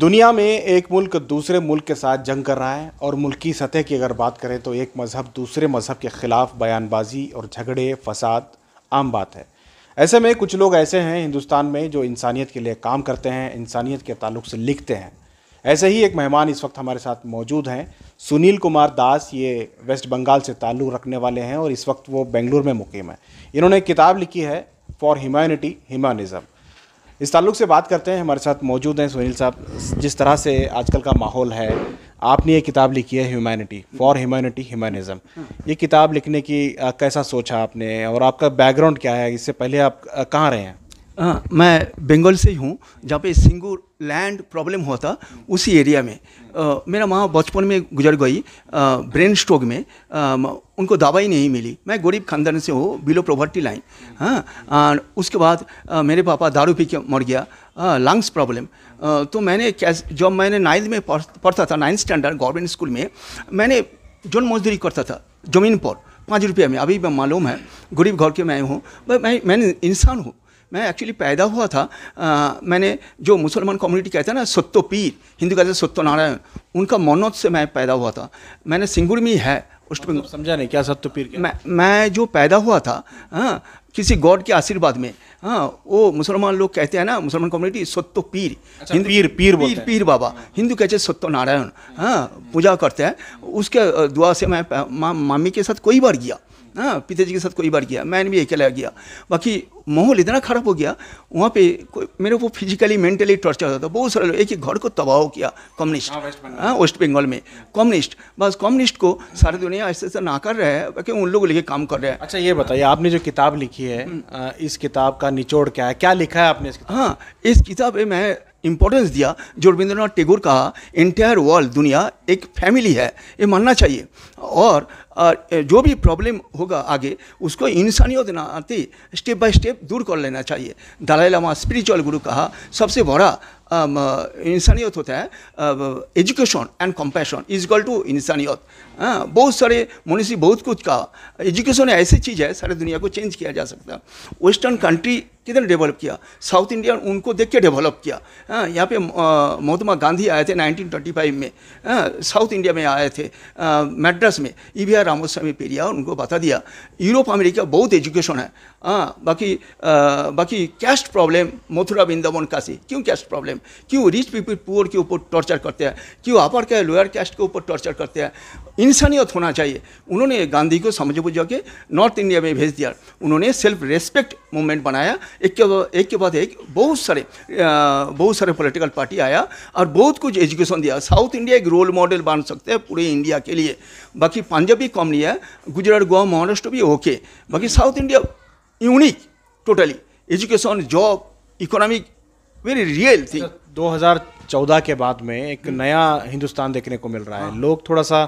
दुनिया में एक मुल्क दूसरे मुल्क के साथ जंग कर रहा है और मुल्की सतह की अगर बात करें तो एक मज़हब दूसरे मज़हब के ख़िलाफ़ बयानबाजी और झगड़े फसाद आम बात है ऐसे में कुछ लोग ऐसे हैं हिंदुस्तान में जो इंसानियत के लिए काम करते हैं इंसानियत के ताल्लुक से लिखते हैं ऐसे ही एक मेहमान इस वक्त हमारे साथ मौजूद हैं सुनील कुमार दास ये वेस्ट बंगाल से ताल्लुक़ रखने वाले हैं और इस वक्त वो बेंगलुरु में मुकीम है इन्होंने किताब लिखी है फॉर ह्यूमैनिटी ह्यूमानिज़म इस ताल्लुक से बात करते हैं हमारे साथ मौजूद हैं सुनील साहब जिस तरह से आजकल का माहौल है आपने ये किताब लिखी है ह्यूमैनिटी फॉर ह्यूमैनिटी ह्यूमैनिज्म ये किताब लिखने की कैसा सोचा आपने और आपका बैकग्राउंड क्या है इससे पहले आप कहाँ रहे हैं हाँ मैं बंगाल से ही हूँ जहाँ पे सिंगू लैंड प्रॉब्लम हुआ था उसी एरिया में आ, मेरा माँ बचपन में गुजर गई ब्रेन स्ट्रोक में आ, उनको दवाई नहीं मिली मैं गरीब खानदान से हूँ बिलो प्रॉवर्टी लाइन हाँ उसके बाद आ, मेरे पापा दारू पी के मर गया लंग्स प्रॉब्लम तो मैंने कैसे जब मैंने नाइन्थ में पढ़ता था नाइन्थ स्टैंडर्ड गवर्नमेंट स्कूल में मैंने जोन मजदूरी करता था ज़मीन पर पाँच रुपये में अभी मैं मालूम है गरीब घर के मैं हूँ मैं मैं इंसान हूँ मैं एक्चुअली पैदा हुआ था आ, मैंने जो मुसलमान कम्युनिटी कहते हैं ना सत्तो पीर हिंदू कहते हैं सत्तो नारायण उनका मनोज से मैं पैदा हुआ था मैंने सिंगुर में है उस बंगाल समझा नहीं क्या सत्य पीर क्या? मैं मैं जो पैदा हुआ था हाँ किसी गॉड के आशीर्वाद में हाँ वो मुसलमान लोग कहते हैं ना मुसलमान कम्युनिटी सत्तो पीर अच्छा, पीर पीर पीर पीर पीर बाबा हिंदू कहते सत्तो नारायण अच्छा। हाँ पूजा करते हैं उसके दुआ से मैं मा, मामी के साथ कई बार गया हाँ पिताजी के साथ कई बार गया मैंने भी अकेला गया बाकी माहौल इतना ख़राब हो गया वहाँ पे मेरे को फिजिकली मेंटली टॉर्चर होता था बहुत सारे लोग एक ही घर को तबाह किया कम्युनिस्ट हाँ वेस्ट बंगाल हाँ, में कम्युनिस्ट बस कम्युनिस्ट को सारी दुनिया ऐसे ऐसा ना कर रहे हैं बाकी उन लोगों लेके काम कर रहे हैं अच्छा ये बताइए आपने जो किताब लिखी है हम्म। इस किताब का का निचोड़ क्या है क्या लिखा है आपने इस हाँ इस किताब में मैं इम्पोर्टेंस दिया जो रविंद्रनाथ टेगोर कहा इंटायर वर्ल्ड दुनिया एक फैमिली है ये मानना चाहिए और जो भी प्रॉब्लम होगा आगे उसको इंसानियत नाते स्टेप बाय स्टेप दूर कर लेना चाहिए दलाई लामा स्पिरिचुअल गुरु कहा सबसे बड़ा um, uh, इंसानियत होता है education and compassion is equal to इंसानियत बहुत सारे मनीषी बहुत कुछ कहा एजुकेशन ऐसी चीज़ है सारे दुनिया को चेंज किया जा सकता है वेस्टर्न कंट्री किधर डेवलप किया साउथ इंडिया उनको देख के डेवलप किया आ, हाँ, यहाँ पे महात्मा गांधी आए थे 1925 में साउथ हाँ, इंडिया में आए थे मैड्रास में E V R Ramaswamy Periyar उनको बता दिया यूरोप अमेरिका बहुत एजुकेशन है आ, हाँ, बाकी आ, बाकी कैस्ट प्रॉब्लम मथुरा वृंदावन काशी क्यों कैस्ट प्रॉब्लम क्यों रिच पीपल पुअर के ऊपर टॉर्चर करते हैं क्यों अपर कैस्ट लोअर कैस्ट के ऊपर टॉर्चर करते हैं इंसानियत होना चाहिए उन्होंने गांधी को समझ बुझा के नॉर्थ इंडिया में भेज दिया उन्होंने सेल्फ रेस्पेक्ट मूवमेंट बनाया एक के एक के बाद एक बहुत सारे बहुत सारे पॉलिटिकल पार्टी आया और बहुत कुछ एजुकेशन दिया साउथ इंडिया एक रोल मॉडल बन सकते हैं पूरे इंडिया के लिए बाकी पंजाब भी कम नहीं है गुजरात गोवा महाराष्ट्र भी ओके बाकी south India unique totally education job economic very real thing 2014 के बाद में एक हम्म। नया हिंदुस्तान देखने को मिल रहा है हाँ। लोग थोड़ा सा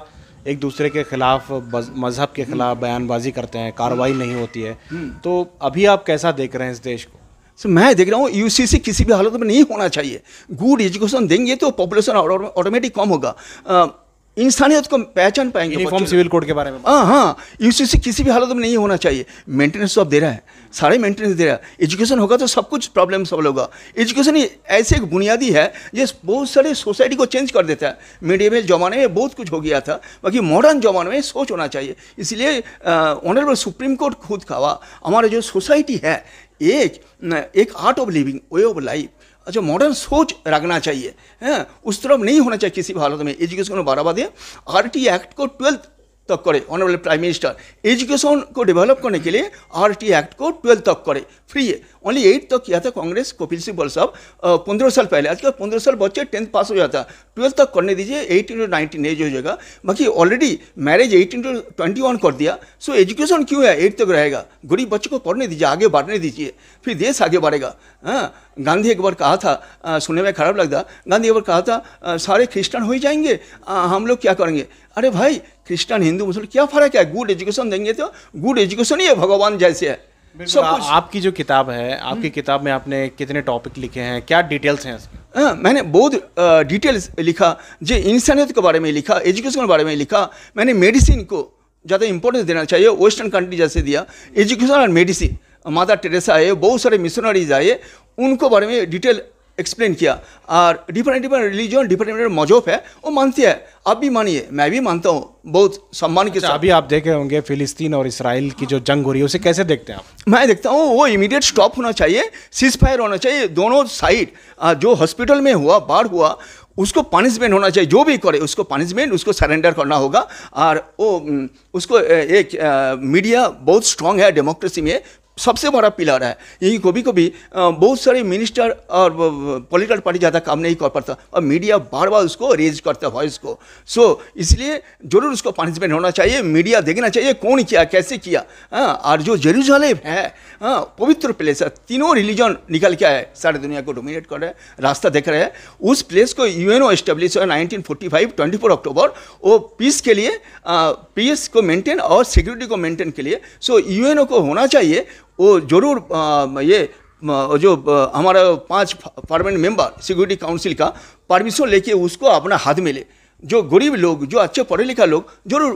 एक दूसरे के खिलाफ मज़हब के खिलाफ हम्म। बयानबाजी करते हैं कार्रवाई नहीं होती है हम्म। तो अभी आप कैसा देख रहे हैं इस देश को सर so, मैं देख रहा हूँ यूसीसी किसी भी हालत में नहीं होना चाहिए गुड एजुकेशन देंगे तो पॉपुलेशन ऑटोमेटिक कम होगा इंसानियत को पहचान पाएंगे यूनिफॉर्म सिविल कोड के बारे में हाँ हाँ यूसी किसी भी हालत में नहीं होना चाहिए मेंटेनेंस तो आप दे रहा है सारे मेंटेनेंस दे रहा है एजुकेशन होगा तो सब कुछ प्रॉब्लम सॉल्व होगा एजुकेशन ऐसे एक बुनियादी है जो बहुत सारे सोसाइटी को चेंज कर देता है में जमाने में बहुत कुछ हो गया था बाकी मॉडर्न जमाने में सोच होना चाहिए इसलिए ऑनरेबल सुप्रीम कोर्ट खुद कहा हमारा जो सोसाइटी है एक एक art of living way of life अच्छा मॉडर्न सोच रखना चाहिए हैं उस तरफ नहीं होना चाहिए किसी भी हालत में एजुकेशन को बढ़ावा दें आर एक्ट को ट्वेल्थ तक करे ऑनरेबल प्राइम मिनिस्टर एजुकेशन को डेवलप करने के लिए आर टी एक्ट को ट्वेल्व तक करे फ्री है ओनली एट तक किया था कांग्रेस कपिल सिब्बल साहब पंद्रह साल पहले आजकल पंद्रह साल बच्चे टेंथ पास हो जाता ट्वेल्थ तक करने दीजिए एटीन टू नाइनटीन एज हो जाएगा बाकी already marriage eighteen to twenty one कर दिया सो एजुकेशन क्यों है एट तक रहेगा गरीब बच्चों को पढ़ने दीजिए आगे बढ़ने दीजिए फिर देश आगे बढ़ेगा हाँ गांधी एक बार कहा था आ, सुनने में खराब लगता गांधी एक बार कहा था आ, सारे क्रिस्टन हो ही जाएंगे आ, हम लोग क्या करेंगे अरे भाई क्रिश्चियन हिंदू मुस्लिम क्या फ़र्क है गुड एजुकेशन देंगे तो गुड एजुकेशन ही है भगवान जैसे है सब आ, आपकी जो किताब है आपकी हम्म। किताब में आपने कितने टॉपिक लिखे हैं क्या डिटेल्स हैं इसमें हाँ, मैंने बहुत डिटेल्स लिखा जो इंसानियत के बारे में लिखा एजुकेशन के बारे में लिखा मैंने मेडिसिन को ज़्यादा इंपॉर्टेंस देना चाहिए वेस्टर्न कंट्री जैसे दिया एजुकेशन और मेडिसिन माता टेरेसा आए बहुत सारे मिशनरीज आए उनको बारे में डिटेल एक्सप्लेन किया और different different religion different different मजहब है वो मानती है आप भी मानिए मैं भी मानता हूँ बहुत सम्मान के अच्छा, साथ अभी आप देखे होंगे फिलिस्तीन और इसराइल की जो जंग हो रही है उसे कैसे देखते हैं आप मैं देखता हूँ वो इमीडिएट स्टॉप होना चाहिए सीज फायर होना चाहिए दोनों साइड जो हॉस्पिटल में हुआ बाढ़ हुआ उसको पनिशमेंट होना चाहिए जो भी करे उसको पनिशमेंट उसको सरेंडर करना होगा और वो उसको एक मीडिया बहुत स्ट्रांग है डेमोक्रेसी में सबसे बड़ा पिलर है यही कभी कभी बहुत सारे मिनिस्टर और पॉलिटिकल पार्टी ज़्यादा काम नहीं कर पाता और मीडिया बार बार उसको रेज करता है वॉइस को सो so, इसलिए ज़रूर उसको पार्टिसिपेट होना चाहिए मीडिया देखना चाहिए कौन किया कैसे किया हाँ और जो जेरूसलेम है हाँ, पवित्र प्लेस है तीनों रिलीजन निकल के आए सारे दुनिया को डोमिनेट कर रहे हैं रास्ता देख रहे हैं उस प्लेस को यू एन ओ एस्टेब्लिश हुआ nineteen forty five twenty four October वो पीस के लिए पीस को मेंटेन और सिक्योरिटी को मेंटेन के लिए सो यू एन ओ को होना चाहिए वो ज़रूर ये जो हमारा पांच पार्लियामेंट मेंबर सिक्योरिटी काउंसिल का परमिशन लेके उसको अपना हाथ में ले जो गरीब लोग जो अच्छे पढ़े लिखा लोग जरूर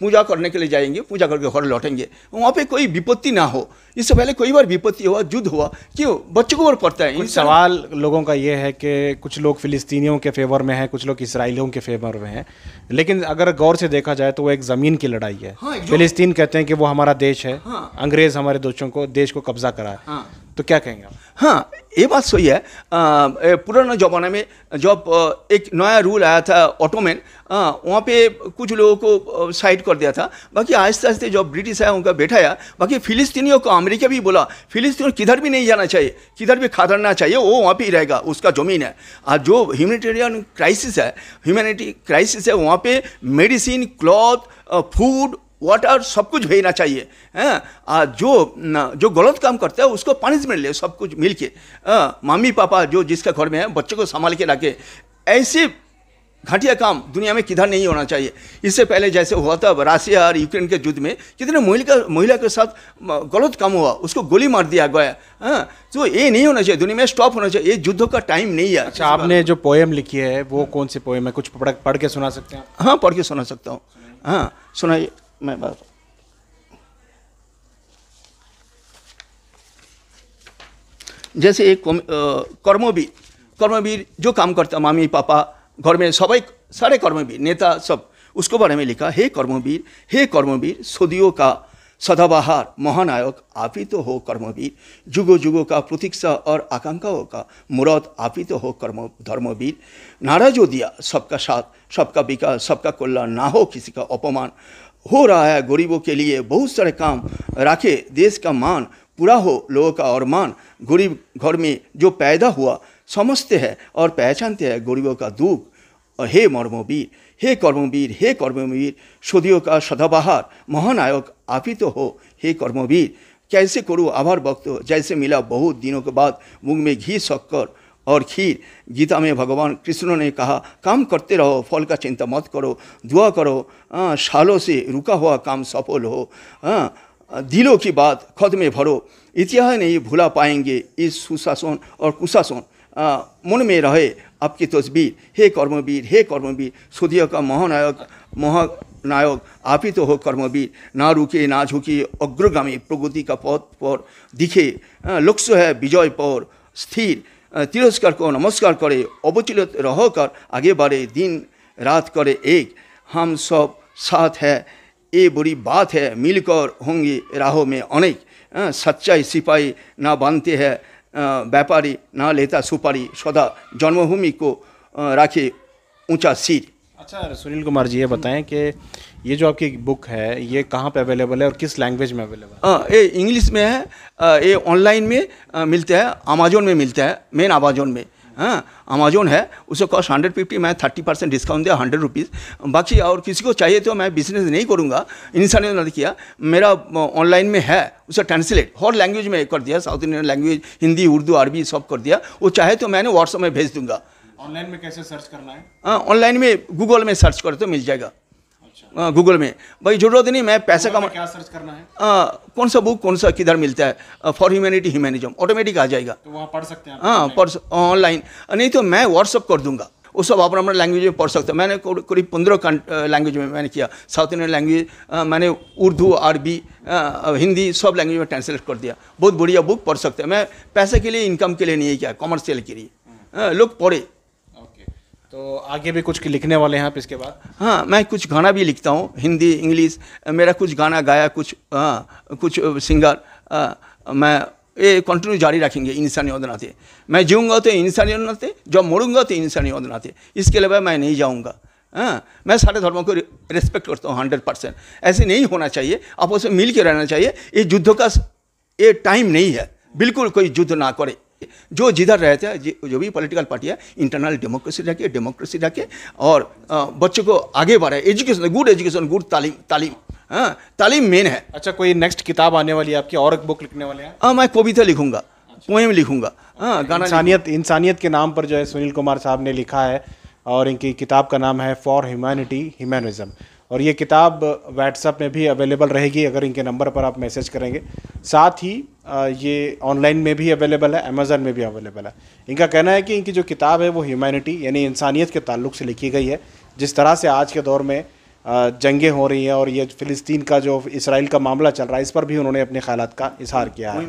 पूजा करने के लिए जाएंगे पूजा करके घर लौटेंगे वहाँ पे कोई विपत्ति ना हो इससे पहले कई बार विपत्ति हुआ युद्ध हुआ क्यों बच्चों को और पड़ता है सवाल लोगों का ये है कि कुछ लोग फिलिस्तीनियों के फेवर में हैं कुछ लोग इसराइलियों के फेवर में हैं लेकिन अगर गौर से देखा जाए तो वो एक ज़मीन की लड़ाई है हाँ, फिलिस्तीन कहते हैं कि वो हमारा देश है हाँ, अंग्रेज़ हमारे दोस्तों को देश को कब्जा करा है हाँ, तो क्या कहेंगे हाँ ये बात सही है पुराना ज़माने में जब एक नया रूल आया था ऑटोमैन वहाँ पे कुछ लोगों को साइड कर दिया था बाकी आहिस्ते आहिस्ते जब ब्रिटिश आया उनका बैठाया बाकी फिलिस्तीनियों को अमेरिका भी बोला फिलिस्तीनियों किधर भी नहीं जाना चाहिए किधर भी खादरना चाहिए वो वहाँ पर ही रहेगा उसका ज़मीन है और जो ह्यूमनिटेरियन क्राइसिस है ह्यूमनिटी क्राइसिस है वहाँ पर medicine cloth food what are सब कुछ भेजना चाहिए हाँ, आ, जो जो गलत काम करता है उसको पनिशमेंट ले सब कुछ मिल के हाँ, मामी पापा जो जिसका घर में है बच्चों को संभाल के रखे ऐसे घटिया काम दुनिया में किधर नहीं होना चाहिए इससे पहले जैसे हुआ था रसिया और यूक्रेन के युद्ध में कितने महिला महिला के साथ गलत काम हुआ उसको गोली मार दिया गया है हाँ, तो ये नहीं होना चाहिए दुनिया में स्टॉप होना चाहिए ये युद्धों का टाइम नहीं है अच्छा आपने जो पोएम लिखी है वो कौन सी पोएम है कुछ पढ़, पढ़ के सुना सकते हैं हाँ पढ़ के सुना सकता हूँ हाँ सुनाइए मैं बात जैसे एक कर्मवीर कर्मवीर जो काम करता मामी पापा घर में सबाई सारे कर्मवीर नेता सब उसको बारे में लिखा हे कर्मवीर हे कर्मवीर सदियों का सदाबहार महानायक आप ही तो हो कर्मवीर जुगो जुगो का प्रतीक्षा और आकांक्षाओं का मुरत आप ही तो हो कर्म धर्मवीर नारा जो दिया सबका साथ सबका विकास सबका कल्याण ना हो किसी का अपमान हो रहा है गरीबों के लिए बहुत सारे काम रखे देश का मान पूरा हो लोगों का और मान गरीब घर में जो पैदा हुआ समझते हैं और पहचानते हैं गरीबों का दुख हे मर्मवीर हे कर्मवीर हे कर्मवीर सदियों का सदाबहार महानायक आप ही तो हो हे कर्मवीर कैसे करूँ आभार भक्त जैसे मिला बहुत दिनों के बाद मुँह में घी सककर और खीर गीता में भगवान कृष्ण ने कहा काम करते रहो फल का चिंता मत करो दुआ करो आ, हाँ, सालों से रुका हुआ काम सफल हो आ, हाँ, दिलों की बात खुद में भरो इतिहास नहीं भुला पाएंगे इस सुशासन और कुशासन हाँ, मन में रहे आपकी तस्वीर हे कर्मवीर हे कर्मवीर सुधिया का महानायक महानायक आप ही तो हो कर्मवीर ना रुके ना झुके अग्रगामी प्रगति का पथ पर दिखे लक्ष्य है विजय पर स्थिर তিরস্কার কর নমস্কার করে অবচিলত রহকার আগে বারে দিন রাত করে এক হাম সব সাথ হ্যাঁ এ বড়ি বাত হ্যাঁ মিলকর হঙ্গি রাহ মে অনেক সচ্চাই সিপাহি না বানতে হ্যাঁ ব্যাপারী না লেতা সুপারি সদা জন্মভূমি কো রাখে উঁচা सिर अच्छा सुनील कुमार जी ये बताएं कि ये जो आपकी बुक है ये कहाँ पे अवेलेबल है और किस लैंग्वेज में अवेलेबल है हाँ, ये इंग्लिश में है ये ऑनलाइन में मिलता है अमेजोन में मिलता है मेन अमेजोन में हाँ अमेजोन है उसे कॉस्ट हंड्रेड फिफ्टी मैं थर्टी परसेंट डिस्काउंट दिया हंड्रेड रुपीज़ बाकी और किसी को चाहिए तो मैं बिजनेस नहीं करूँगा इंसान ने किया मेरा ऑनलाइन में है उसे ट्रांसलेट हर लैंग्वेज में कर दिया south Indian language Hindi Urdu अरबी सब कर दिया वो चाहे तो मैंने व्हाट्सअप में भेज दूँगा ऑनलाइन में कैसे सर्च करना है ऑनलाइन हाँ, में गूगल में सर्च करते तो मिल जाएगा गूगल अच्छा। हाँ, में भाई जरूरत नहीं मैं पैसे कमा क्या सर्च करना है आ, हाँ, कौन सा बुक कौन सा किधर मिलता है फॉर ह्यूमैनिटी ह्यूमैनिज्म ऑटोमेटिक आ जाएगा तो वहाँ पढ़ सकते हैं हाँ पढ़ ऑनलाइन नहीं तो मैं व्हाट्सअप कर दूंगा वो सब अपना अपना लैंग्वेज में पढ़ सकते हैं मैंने करीब पंद्रह लैंग्वेज में मैंने किया साउथ इंडियन लैंग्वेज मैंने उर्दू अरबी हिंदी सब लैंग्वेज में ट्रांसलेट कर दिया बहुत बढ़िया बुक पढ़ सकते हैं मैं पैसे के लिए इनकम के लिए नहीं किया कॉमर्शियल के लिए हम्म। लोग पढ़े तो आगे भी कुछ लिखने वाले हैं आप इसके बाद हाँ मैं कुछ गाना भी लिखता हूँ हिंदी इंग्लिश मेरा कुछ गाना गाया कुछ हाँ कुछ सिंगर आ, मैं ये कंटिन्यू जारी रखेंगे इंसानियत नाते मैं जीऊँगा तो इंसानियत नाते जब मरूँगा तो इंसानियत नाते इसके अलावा मैं नहीं जाऊँगा हाँ मैं सारे धर्मों को रिस्पेक्ट करता हूँ हंड्रेड परसेंट ऐसे नहीं होना चाहिए आपस में मिल के रहना चाहिए ये युद्ध का ये टाइम नहीं है बिल्कुल कोई युद्ध ना करे जो जिधर रहते हैं जो भी पॉलिटिकल पार्टी है इंटरनल डेमोक्रेसी रखिए डेमोक्रेसी रखे और बच्चों को आगे बढ़ाए एजुकेशन गुड एजुकेशन गुड तालीम तालीम हाँ तालीम मेन है अच्छा कोई नेक्स्ट किताब आने वाली है आपकी और एक बुक लिखने वाले हैं हाँ, मैं कविता लिखूंगा पोएम लिखूंगा हाँ अच्छा, गाना इंसानियत इंसानियत के नाम पर जो है सुनील कुमार साहब ने लिखा है और इनकी किताब का नाम है फॉर ह्यूमैनिटी ह्यूमैनिज्म और ये किताब व्हाट्सअप में भी अवेलेबल रहेगी अगर इनके नंबर पर आप मैसेज करेंगे साथ ही ये ऑनलाइन में भी अवेलेबल है अमेज़न में भी अवेलेबल है इनका कहना है कि इनकी जो किताब है वो ह्यूमैनिटी यानी इंसानियत के ताल्लुक से लिखी गई है जिस तरह से आज के दौर में जंगें हो रही हैं और ये फ़िलिस्तीन का जो इसराइल का मामला चल रहा है इस पर भी उन्होंने अपने ख्याल का इजहार किया है